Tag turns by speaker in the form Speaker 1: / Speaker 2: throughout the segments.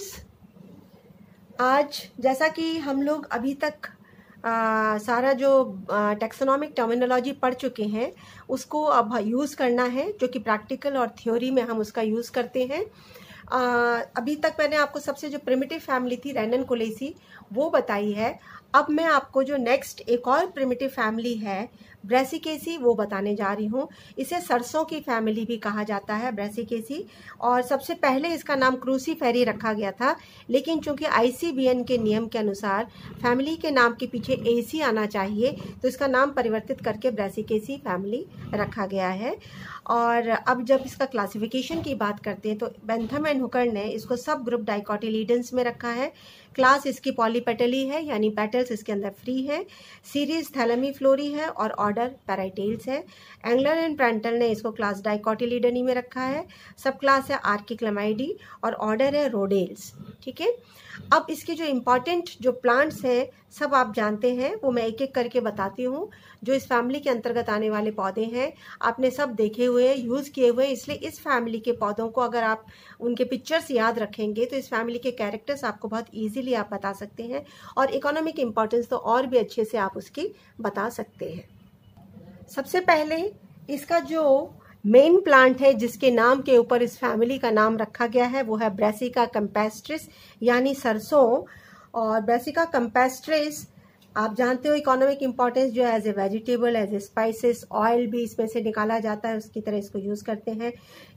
Speaker 1: friends आज जैसा कि हम लोग अभी तक आ, सारा जो टेक्सोनॉमिक टर्मिनोलॉजी पढ़ चुके हैं उसको अब यूज़ करना है जो कि प्रैक्टिकल और थ्योरी में हम उसका यूज़ करते हैं आ, अभी तक मैंने आपको सबसे जो प्रिमिटिव फैमिली थी रैनन कोलेसी वो बताई है अब मैं आपको जो नेक्स्ट एक और प्रिमिटिव फैमिली है ब्रेसिकेसी वो बताने जा रही हूँ इसे सरसों की फैमिली भी कहा जाता है ब्रेसिकेसी और सबसे पहले इसका नाम क्रूसी फेरी रखा गया था लेकिन चूंकि आईसीबीएन के नियम के अनुसार फैमिली के नाम के पीछे एसी आना चाहिए तो इसका नाम परिवर्तित करके ब्रेसिकेसी फैमिली रखा गया है और अब जब इसका क्लासिफिकेशन की बात करते हैं तो बेंथम एंड हुकर ने इसको सब ग्रुप डाइकॉटिलीडेंस में रखा है क्लास इसकी पॉलीपेटली है यानी पेटल्स इसके अंदर फ्री है सीरीज थैलमी फ्लोरी है और ऑर्डर पैराटेल्स है एंगलर एंड प्रांटल ने इसको क्लास डाइकॉटिलीडनी में रखा है सब क्लास है आर्किक्लमाइडी और ऑर्डर है रोडेल्स ठीक है अब इसके जो इम्पॉर्टेंट जो प्लांट्स हैं सब आप जानते हैं वो मैं एक एक करके बताती हूँ जो इस फैमिली के अंतर्गत आने वाले पौधे हैं आपने सब देखे हुए हैं यूज़ किए हुए इसलिए इस फैमिली के पौधों को अगर आप उनके पिक्चर्स याद रखेंगे तो इस फैमिली के कैरेक्टर्स आपको बहुत ईजिली आप बता सकते हैं और इकोनॉमिक इम्पॉर्टेंस तो और भी अच्छे से आप उसकी बता सकते हैं सबसे पहले इसका जो मेन प्लांट है जिसके नाम के ऊपर इस फैमिली का नाम रखा गया है वो है ब्रेसिका कम्पेस्ट्रिस यानी सरसों और ब्रेसिका कम्पेस्ट्रिस आप जानते हो इकोनॉमिक इम्पोर्टेंस जो है as a vegetable as a spices oil भी इसमें से निकाला जाता है उसकी तरह इसको यूज़ करते हैं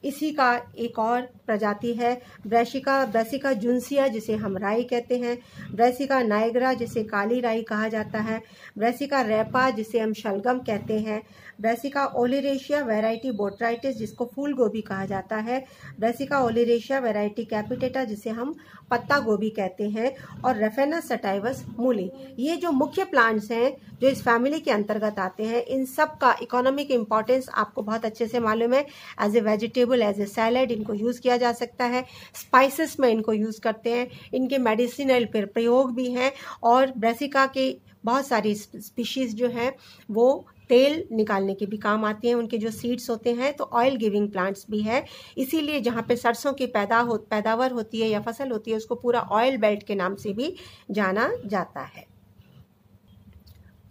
Speaker 1: इसी का एक और प्रजाति है ब्रैशिका ब्रैसिका जुन्सिया जिसे हम राई कहते हैं ब्रैसिका नाइग्रा जिसे काली राई कहा जाता है ब्रैसिका रेपा जिसे हम शलगम कहते हैं ब्रैसिका ओलेरेशिया वेराइटी बोट्राइटिस जिसको फूल गोभी कहा जाता है ब्रैसिका ओलेरेशिया वेराइटी कैपिटेटा जिसे हम पत्ता गोभी कहते हैं और रेफेना सटाइवस मूली ये जो मुख्य प्लांट्स हैं जो इस फैमिली के अंतर्गत आते हैं इन सब का इकोनॉमिक इम्पॉर्टेंस आपको बहुत अच्छे से मालूम है as a vegetable as a salad इनको यूज़ किया जा सकता है स्पाइसिस में इनको यूज़ करते हैं इनके मेडिसिनल प्रयोग भी हैं और ब्रेसिका के बहुत सारी स्पीशीज़ जो हैं वो तेल निकालने के भी काम आते हैं उनके जो सीड्स होते हैं तो ऑयल गिविंग प्लांट्स भी है इसीलिए जहाँ पे सरसों की पैदा हो पैदावार होती है या फसल होती है उसको पूरा ऑयल बेल्ट के नाम से भी जाना जाता है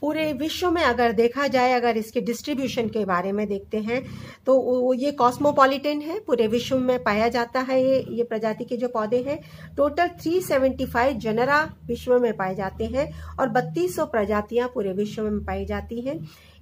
Speaker 1: पूरे विश्व में अगर देखा जाए अगर इसके डिस्ट्रीब्यूशन के बारे में देखते हैं तो ये कॉस्मोपॉलिटन है पूरे विश्व में पाया जाता है ये ये प्रजाति के जो पौधे हैं टोटल 375 जनरा विश्व में पाए जाते हैं और 3200 प्रजातियां पूरे विश्व में पाई जाती हैं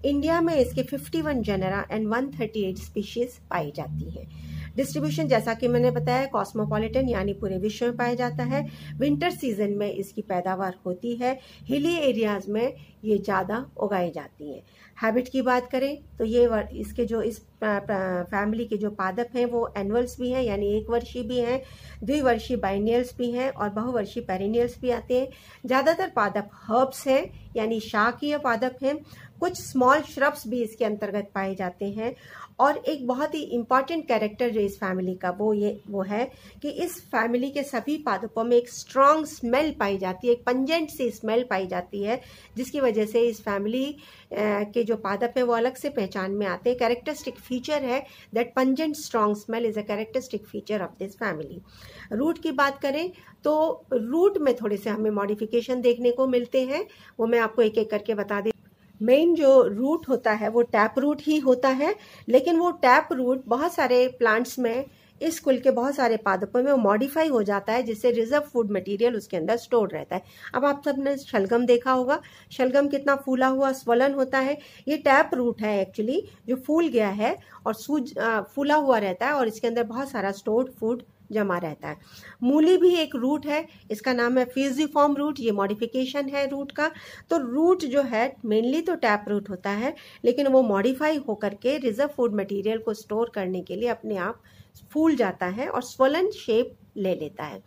Speaker 1: इंडिया में इसके 51 जनरा एंड 138 स्पीशीज पाई जाती हैं डिस्ट्रीब्यूशन जैसा कि मैंने बताया कॉस्मोपॉलिटन यानी पूरे विश्व में पाया जाता है विंटर सीजन में इसकी पैदावार होती है हिली एरियाज में ये ज़्यादा उगाई जाती है हैबिट की बात करें तो ये इसके जो इस फैमिली के जो पादप हैं वो एनुअल्स भी हैं यानी एक वर्षीय भी हैं द्विवर्षीय बाइनियल्स भी हैं और बहुवर्षीय पेरिनियल्स भी आते हैं ज़्यादातर पादप हर्ब्स हैं यानी शाकीय पादप हैं कुछ स्मॉल श्रब्स भी इसके अंतर्गत पाए जाते हैं और एक बहुत ही इम्पॉर्टेंट कैरेक्टर जो इस फैमिली का वो ये वो है कि इस फैमिली के सभी पादपों में एक स्ट्रांग स्मेल पाई जाती है एक पंजेंट सी स्मेल पाई जाती है जिसकी वजह से इस फैमिली के जो पादप हैं वो अलग से पहचान में आते हैं कैरेक्टरिस्टिक फीचर है that pungent strong smell is a characteristic feature of this family root की बात करें तो रूट में थोड़े से हमें मॉडिफिकेशन देखने को मिलते हैं वो मैं आपको एक एक करके बता दें मेन जो रूट होता है वो टैप रूट ही होता है लेकिन वो टैप रूट बहुत सारे प्लांट्स में इस कुल के बहुत सारे पादपों में मॉडिफाई हो जाता है जिससे रिजर्व फूड मटेरियल उसके अंदर स्टोर रहता है अब आप सबने शलगम देखा होगा शलगम कितना फूला हुआ स्वलन होता है ये टैप रूट है एक्चुअली जो फूल गया है और सूज आ, फूला हुआ रहता है और इसके अंदर बहुत सारा स्टोर्ड फूड जमा रहता है मूली भी एक रूट है इसका नाम है फ्यूजीफॉर्म रूट ये मॉडिफिकेशन है रूट का तो रूट जो है मेनली तो टैप रूट होता है लेकिन वो मॉडिफाई होकर के रिजर्व फूड मटेरियल को स्टोर करने के लिए अपने आप फूल जाता है और स्वलन शेप ले लेता है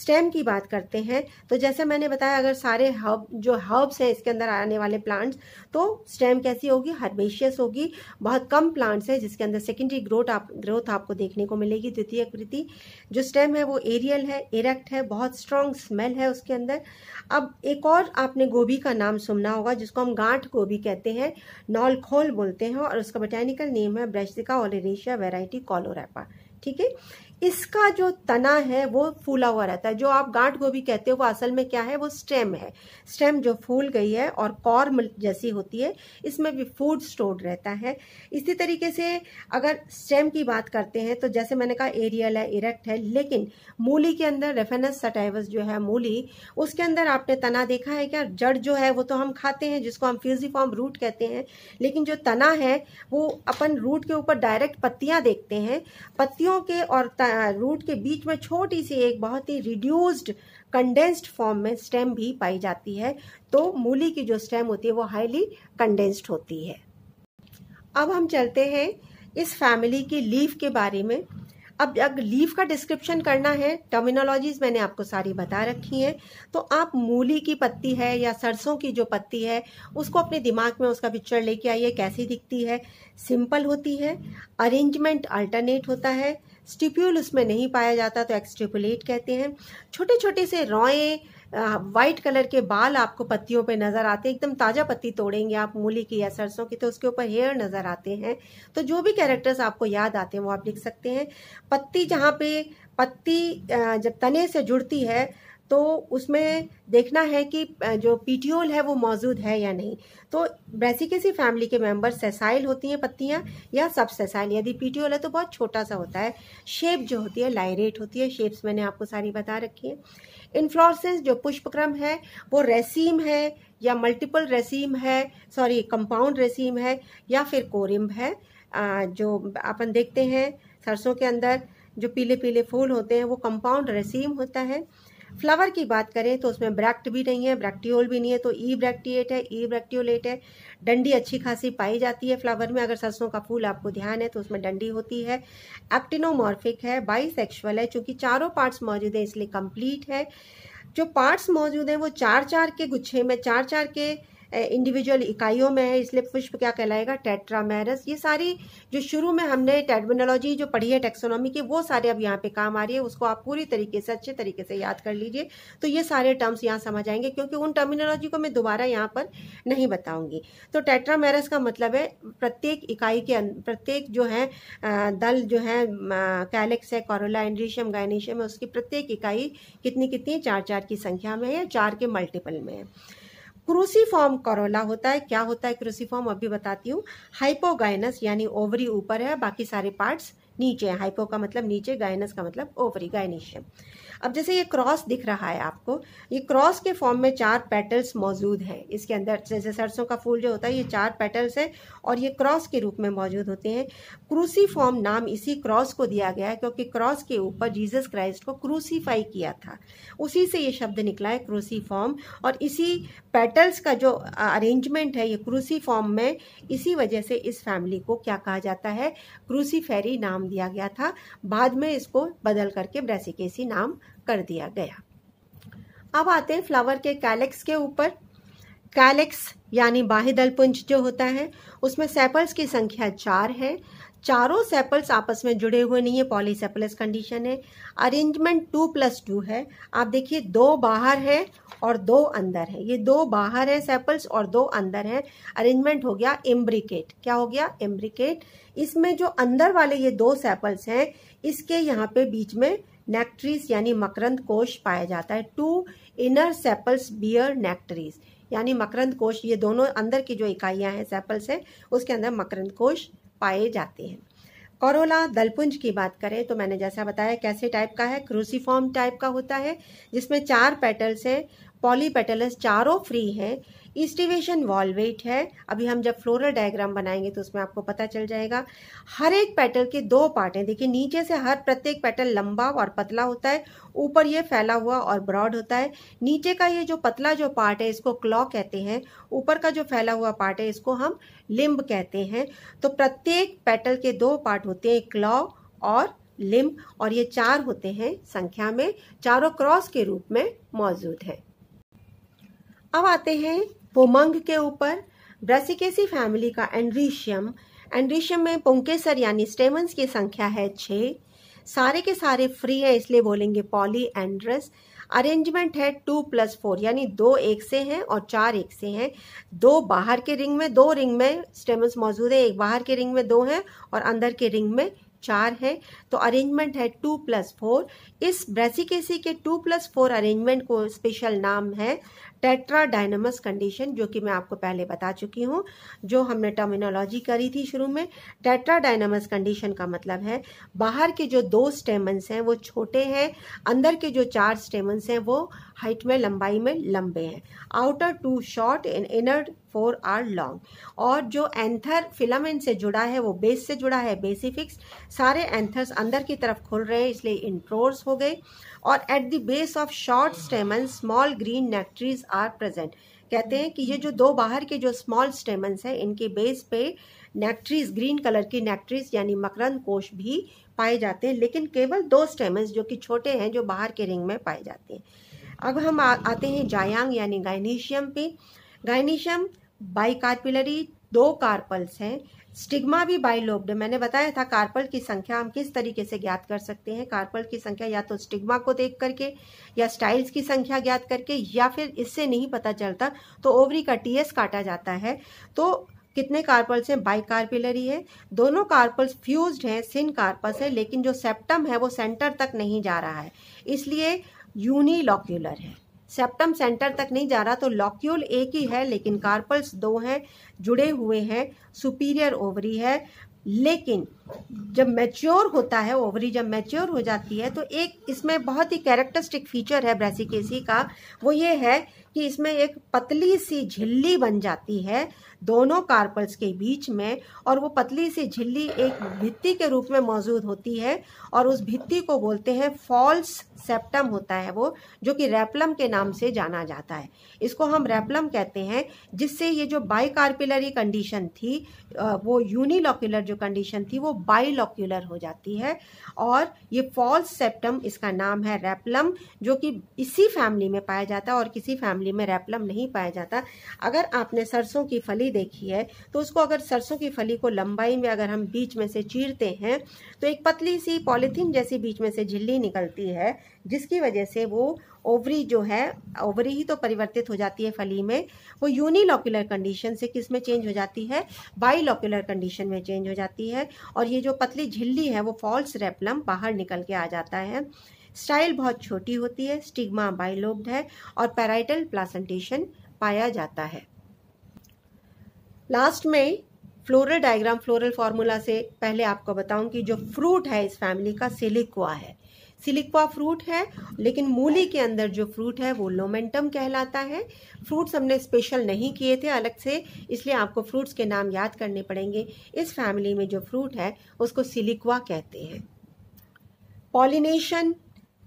Speaker 1: स्टेम की बात करते हैं तो जैसे मैंने बताया अगर सारे हर्ब जो हर्ब्स हैं इसके अंदर आने वाले प्लांट्स तो स्टेम कैसी होगी हर्बेशियस होगी बहुत कम प्लांट्स है जिसके अंदर सेकेंडरी ग्रोथ आप ग्रोथ आपको देखने को मिलेगी द्वितीय कृति जो स्टेम है वो एरियल है इरेक्ट है बहुत स्ट्रांग स्मेल है उसके अंदर अब एक और आपने गोभी का नाम सुनना होगा जिसको हम गांठ गोभी कहते हैं नॉलखोल बोलते हैं और उसका बोटैनिकल नेम है ब्रेस्टिका ओलेरेशिया वेराइटी कॉलोरेपा ठीक है इसका जो तना है वो फूला हुआ रहता है जो आप गांठ गोभी कहते हो वो असल में क्या है वो स्टेम है स्टेम जो फूल गई है और कॉर्म जैसी होती है इसमें भी फूड स्टोर रहता है इसी तरीके से अगर स्टेम की बात करते हैं तो जैसे मैंने कहा एरियल है इरेक्ट है लेकिन मूली के अंदर रेफेनस सटाइवस जो है मूली उसके अंदर आपने तना देखा है क्या जड़ जो है वो तो हम खाते हैं जिसको हम फ्यूजीफॉर्म रूट कहते हैं लेकिन जो तना है वो अपन रूट के ऊपर डायरेक्ट पत्तियां देखते हैं पत्तियों के और रूट के बीच में छोटी सी एक बहुत ही रिड्यूस्ड कंडेंस्ड फॉर्म में स्टेम भी पाई जाती है तो मूली की जो स्टेम होती है वो हाईली कंडेंस्ड होती है अब हम चलते हैं इस फैमिली की लीफ के बारे में अब अगर लीफ का डिस्क्रिप्शन करना है टर्मिनोलॉजीज मैंने आपको सारी बता रखी हैं तो आप मूली की पत्ती है या सरसों की जो पत्ती है उसको अपने दिमाग में उसका पिक्चर लेके आइए कैसी दिखती है सिंपल होती है अरेंजमेंट अल्टरनेट होता है स्टिप्यूल उसमें नहीं पाया जाता तो एक्सट्रिपुलेट कहते हैं छोटे छोटे से रॉय वाइट कलर के बाल आपको पत्तियों पे नज़र आते हैं एकदम ताज़ा पत्ती तोड़ेंगे आप मूली की या सरसों की तो उसके ऊपर हेयर नज़र आते हैं तो जो भी कैरेक्टर्स आपको याद आते हैं वो आप लिख सकते हैं पत्ती जहाँ पे पत्ती जब तने से जुड़ती है तो उसमें देखना है कि जो पीटीओल है वो मौजूद है या नहीं तो वैसी किसी फैमिली के मेंबर सेसाइल होती हैं पत्तियाँ या सब सेसाइल यदि पीटीओल है तो बहुत छोटा सा होता है शेप जो होती है लाइरेट होती है शेप्स मैंने आपको सारी बता रखी है इन्फ्लॉरसेंस जो पुष्पक्रम है वो रेसीम है या मल्टीपल रेसीम है सॉरी कंपाउंड रेसीम है या फिर कोरिम है जो अपन देखते हैं सरसों के अंदर जो पीले पीले फूल होते हैं वो कंपाउंड रेसीम होता है फ्लावर की बात करें तो उसमें ब्रैक्ट भी नहीं है ब्रैक्टियोल भी नहीं है तो ई ब्रैक्टिएट है ई ब्रैक्टियोलेट है डंडी अच्छी खासी पाई जाती है फ्लावर में अगर सरसों का फूल आपको ध्यान है तो उसमें डंडी होती है एक्टिनोमॉर्फिक है सेक्शुअल है चूँकि चारों पार्ट्स मौजूद हैं इसलिए कंप्लीट है जो पार्ट्स मौजूद हैं वो चार चार के गुच्छे में चार चार के इंडिविजुअल इकाइयों में है इसलिए पुष्प क्या कहलाएगा टेट्रामेरस ये सारी जो शुरू में हमने टेर्मिनोलॉजी जो पढ़ी है टेक्सोनॉमी की वो सारे अब यहाँ पे काम आ रही है उसको आप पूरी तरीके से अच्छे तरीके से याद कर लीजिए तो ये सारे टर्म्स यहाँ समझ आएंगे क्योंकि उन टर्मिनोलॉजी को मैं दोबारा यहाँ पर नहीं बताऊंगी तो टेट्रामेरस का मतलब है प्रत्येक इकाई के प्रत्येक जो है दल जो है कैलेक्स है कॉरोला एंड्रीशियम गाइनीशियम है उसकी प्रत्येक इकाई कितनी कितनी चार चार की संख्या में है या चार के मल्टीपल में है क्रूसीफॉर्म करोला होता है क्या होता है क्रूसीफॉर्म अभी बताती हूँ हाइपोगाइनस यानी ओवरी ऊपर है बाकी सारे पार्ट्स नीचे है हाइपो का मतलब नीचे गाइनस का मतलब ओवरी गाइनिशियम अब जैसे ये क्रॉस दिख रहा है आपको ये क्रॉस के फॉर्म में चार पेटल्स मौजूद हैं इसके अंदर जैसे सरसों का फूल जो होता है ये चार पेटल्स है और ये क्रॉस के रूप में मौजूद होते हैं क्रूसी फॉर्म नाम इसी क्रॉस को दिया गया है क्योंकि क्रॉस के ऊपर जीसस क्राइस्ट को क्रूसीफाई किया था उसी से ये शब्द निकला है क्रूसी फॉर्म और इसी पेटल्स का जो अरेंजमेंट है ये क्रूसी फॉर्म में इसी वजह से इस फैमिली को क्या कहा जाता है क्रूसी फेरी नाम दिया गया था बाद में इसको बदल करके ब्रेसिकेसी नाम कर दिया गया अब आते हैं फ्लावर के कैलेक्स के ऊपर कैलेक्स यानी बाह्य दलपुंज जो होता है उसमें सेपल्स की संख्या चार है चारों सेपल्स आपस में जुड़े हुए नहीं है पॉलीसेपलस कंडीशन है अरेंजमेंट टू प्लस टू है आप देखिए दो बाहर है और दो अंदर है ये दो बाहर है सेपल्स और दो अंदर है अरेंजमेंट हो गया एम्ब्रिकेट क्या हो गया एम्ब्रिकेट इसमें जो अंदर वाले ये दो सेपल्स हैं इसके यहाँ पे बीच में नेक्ट्रीज यानी मकरंद कोश पाया जाता है two inner sepals bear nectaries यानी मकरंद कोश ये दोनों अंदर की जो इकाइयां हैं सेपल्स हैं उसके अंदर मकरंद कोश पाए जाते हैं करोला दलपुंज की बात करें तो मैंने जैसा बताया कैसे टाइप का है क्रूसीफॉर्म टाइप का होता है जिसमें चार पेटल्स हैं पॉलीपेटलस चारों फ्री हैं इस्टिवेशन वॉलवेट है अभी हम जब फ्लोरल डायग्राम बनाएंगे तो उसमें आपको पता चल जाएगा हर एक पेटल के दो पार्ट हैं देखिए नीचे से हर प्रत्येक पेटल लंबा और पतला होता है ऊपर ये फैला हुआ और ब्रॉड होता है नीचे का ये जो पतला जो पार्ट है इसको क्लॉ कहते हैं ऊपर का जो फैला हुआ पार्ट है इसको हम लिम्ब कहते हैं तो प्रत्येक पेटल के दो पार्ट होते हैं क्लॉ और लिम्ब और ये चार होते हैं संख्या में चारों क्रॉस के रूप में मौजूद हैं अब आते हैं पोमंग के ऊपर ब्रसिकेसी फैमिली का एंड्रीशियम एंड्रीशियम में पोंकेसर यानी स्टेमन्स की संख्या है छः सारे के सारे फ्री है इसलिए बोलेंगे पॉली एंड्रस अरेंजमेंट है टू प्लस फोर यानी दो एक से हैं और चार एक से हैं दो बाहर के रिंग में दो रिंग में स्टेमस मौजूद है एक बाहर के रिंग में दो हैं और अंदर के रिंग में चार है तो अरेंजमेंट है टू प्लस फोर इस ब्रेसिकेसी के टू प्लस फोर अरेंजमेंट को स्पेशल नाम है टेट्रा डायनमस कंडीशन जो कि मैं आपको पहले बता चुकी हूँ जो हमने टर्मिनोलॉजी करी थी शुरू में टेट्रा डायनमस कंडीशन का मतलब है बाहर के जो दो स्टेमन्स हैं वो छोटे हैं अंदर के जो चार स्टेमन्स हैं वो हाइट में लंबाई में लंबे हैं outer two short in inner four are long और जो एंथर फिलामेंट से जुड़ा है वो बेस से जुड़ा है बेसिफिक्स सारे एंथर्स अंदर की तरफ खुल रहे हैं इसलिए इंट्रोर्स हो गए और at the base of short stamen small green nectaries are present कहते हैं कि ये जो दो बाहर के जो स्मॉल स्टेमन्स हैं इनके बेस पे नेक्ट्रीज ग्रीन कलर की नेक्ट्रीज यानी मकरंद कोश भी पाए जाते हैं लेकिन केवल दो स्टेमन्स जो कि छोटे हैं जो बाहर के रिंग में पाए जाते हैं अब हम आ, आते हैं जायांग यानी गाइनीशियम पे गाइनीशियम बाइकार्पिलरी दो कार्पल्स हैं स्टिग्मा भी बाइलोब्ड मैंने बताया था कार्पल की संख्या हम किस तरीके से ज्ञात कर सकते हैं कार्पल की संख्या या तो स्टिग्मा को देख करके या स्टाइल्स की संख्या ज्ञात करके या फिर इससे नहीं पता चलता तो ओवरी का टीएस काटा जाता है तो कितने कार्पल्स हैं बाई कार्पिलरी है दोनों कार्पल्स फ्यूज्ड हैं सिन कार्पल्स है लेकिन जो सेप्टम है वो सेंटर तक नहीं जा रहा है इसलिए यूनिलॉक्यूलर है सेप्टम सेंटर तक नहीं जा रहा तो लॉक्यूल एक ही है लेकिन कार्पल्स दो हैं जुड़े हुए हैं सुपीरियर ओवरी है लेकिन जब मैच्योर होता है ओवरी जब मैच्योर हो जाती है तो एक इसमें बहुत ही कैरेक्टरिस्टिक फीचर है ब्रेसिकेसी का वो ये है कि इसमें एक पतली सी झिल्ली बन जाती है दोनों कार्पल्स के बीच में और वो पतली सी झिल्ली एक भित्ति के रूप में मौजूद होती है और उस भित्ति को बोलते हैं फॉल्स सेप्टम होता है वो जो कि रैपलम के नाम से जाना जाता है इसको हम रैपलम कहते हैं जिससे ये जो बाई कंडीशन थी वो यूनिलॉक्यूलर जो कंडीशन थी वो बाइलोक्यूलर हो जाती है और ये फॉल्स सेप्टम इसका नाम है रेपलम जो कि इसी फैमिली में पाया जाता है और किसी फैमिली में रेपलम नहीं पाया जाता अगर आपने सरसों की फली देखी है तो उसको अगर सरसों की फली को लंबाई में अगर हम बीच में से चीरते हैं तो एक पतली सी पॉलीथीन जैसी बीच में से झिल्ली निकलती है जिसकी वजह से वो ओवरी जो है ओवरी ही तो परिवर्तित हो जाती है फली में वो यूनिलॉक्यूलर कंडीशन से किस में चेंज हो जाती है बाईलॉक्यूलर कंडीशन में चेंज हो जाती है और ये जो पतली झिल्ली है वो फॉल्स रेपलम बाहर निकल के आ जाता है स्टाइल बहुत छोटी होती है स्टिग्मा बाइलोब्ड है और पैराइटल प्लासेंटेशन पाया जाता है लास्ट में फ्लोरल डायग्राम फ्लोरल फार्मूला से पहले आपको बताऊं कि जो फ्रूट है इस फैमिली का सिलिकुआ है सिलिक्वा फ्रूट है लेकिन मूली के अंदर जो फ्रूट है वो लोमेंटम कहलाता है फ्रूट्स हमने स्पेशल नहीं किए थे अलग से इसलिए आपको फ्रूट्स के नाम याद करने पड़ेंगे इस फैमिली में जो फ्रूट है उसको सिलिक्वा कहते हैं पॉलिनेशन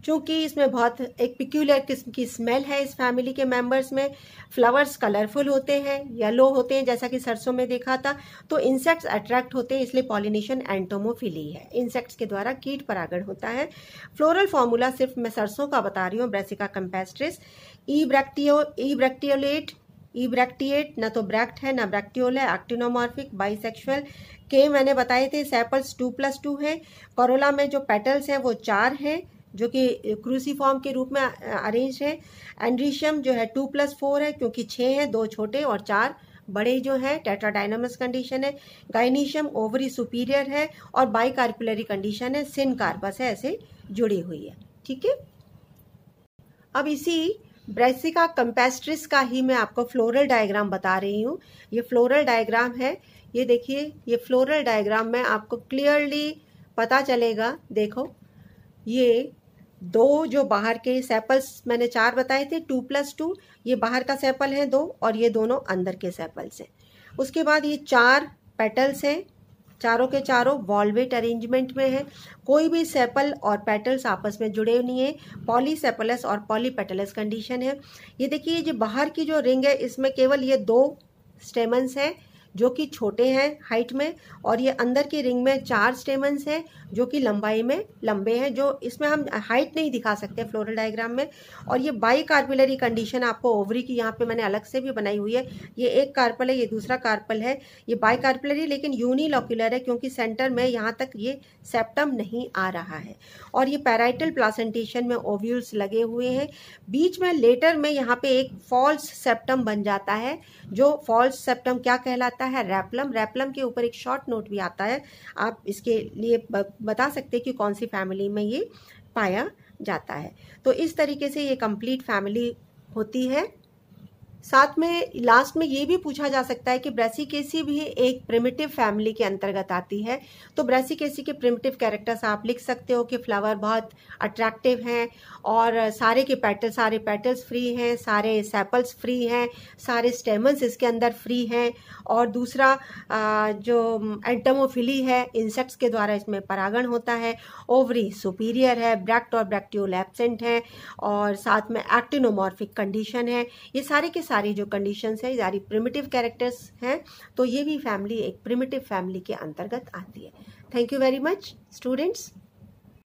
Speaker 1: क्योंकि इसमें बहुत एक पिक्यूलर किस्म की स्मेल है इस फैमिली के मेंबर्स में फ्लावर्स कलरफुल होते हैं येलो होते हैं जैसा कि सरसों में देखा था तो इंसेक्ट्स अट्रैक्ट होते हैं इसलिए पॉलिनेशन एंटोमोफिली है इंसेक्ट्स के द्वारा कीट परागण होता है फ्लोरल फॉर्मूला सिर्फ मैं सरसों का बता रही हूँ Brassica campestris ebracteo ebracteolate ebracteate न तो ब्रैक्ट है न ब्रैक्टियोल है एक्टिनोमॉर्फिक सेक्शुअल के मैंने बताए थे सैपल्स टू प्लस टू है करोला में जो पेटल्स हैं वो चार हैं जो कि क्रूसी फॉर्म के रूप में अरेंज है एंड्रीशियम जो है टू प्लस फोर है क्योंकि छः हैं दो छोटे और चार बड़े जो हैं टेट्राडाइनमस कंडीशन है गाइनीशियम ओवरी सुपीरियर है और बाइकार्पुलरी कंडीशन है सिन कार्पस है ऐसे जुड़ी हुई है ठीक है अब इसी ब्रेसिका कंपेस्ट्रिस का ही मैं आपको फ्लोरल डायग्राम बता रही हूँ ये फ्लोरल डायग्राम है ये देखिए ये फ्लोरल डायग्राम में आपको क्लियरली पता चलेगा देखो ये दो जो बाहर के सैपल्स मैंने चार बताए थे टू प्लस टू ये बाहर का सैपल है दो और ये दोनों अंदर के सैपल्स हैं उसके बाद ये चार पेटल्स हैं चारों के चारों वॉलवेट अरेंजमेंट में है कोई भी सेपल और पेटल्स आपस में जुड़े नहीं है पॉलीसेपलस और पॉलीपेटलस कंडीशन है ये देखिए जो बाहर की जो रिंग है इसमें केवल ये दो स्टेमन्स हैं जो कि छोटे हैं हाइट में और ये अंदर की रिंग में चार स्टेमन्स हैं जो कि लंबाई में लंबे हैं जो इसमें हम हाइट नहीं दिखा सकते फ्लोरल डायग्राम में और ये बाई कार्पिलरी कंडीशन आपको ओवरी की यहाँ पे मैंने अलग से भी बनाई हुई है ये एक कार्पल है ये दूसरा कार्पल है ये बाई कार्पिलरी लेकिन यूनिलॉक्यूलर है क्योंकि सेंटर में यहाँ तक ये सेप्टम नहीं आ रहा है और ये पैराइटल प्लासेंटेशन में ओव्यूल्स लगे हुए हैं बीच में लेटर में यहाँ पे एक फॉल्स सेप्टम बन जाता है जो फॉल्स सेप्टम क्या कहलाता है आता है रैपलम रैपलम के ऊपर एक शॉर्ट नोट भी आता है आप इसके लिए बता सकते हैं कि कौन सी फैमिली में ये पाया जाता है तो इस तरीके से ये कंप्लीट फैमिली होती है साथ में लास्ट में ये भी पूछा जा सकता है कि ब्रेसिकेसी भी एक प्रिमिटिव फैमिली के अंतर्गत आती है तो ब्रेसिकेसी के प्रिमिटिव कैरेक्टर्स आप लिख सकते हो कि फ्लावर बहुत अट्रैक्टिव हैं और सारे के पैटल सारे पेटल्स फ्री हैं सारे सैपल्स फ्री हैं सारे स्टेमल्स इसके अंदर फ्री हैं और दूसरा जो एंटमोफिली है इंसेक्ट्स के द्वारा इसमें परागण होता है ओवरी सुपीरियर है ब्रैक्ट और ब्रैक्टियोल है और साथ में एक्टिनोमॉर्फिक कंडीशन है ये सारे के सारे सारी जो कंडीशंस है सारी प्रिमिटिव कैरेक्टर्स हैं तो ये भी फैमिली एक प्रिमिटिव फैमिली के अंतर्गत आती है thank you very much students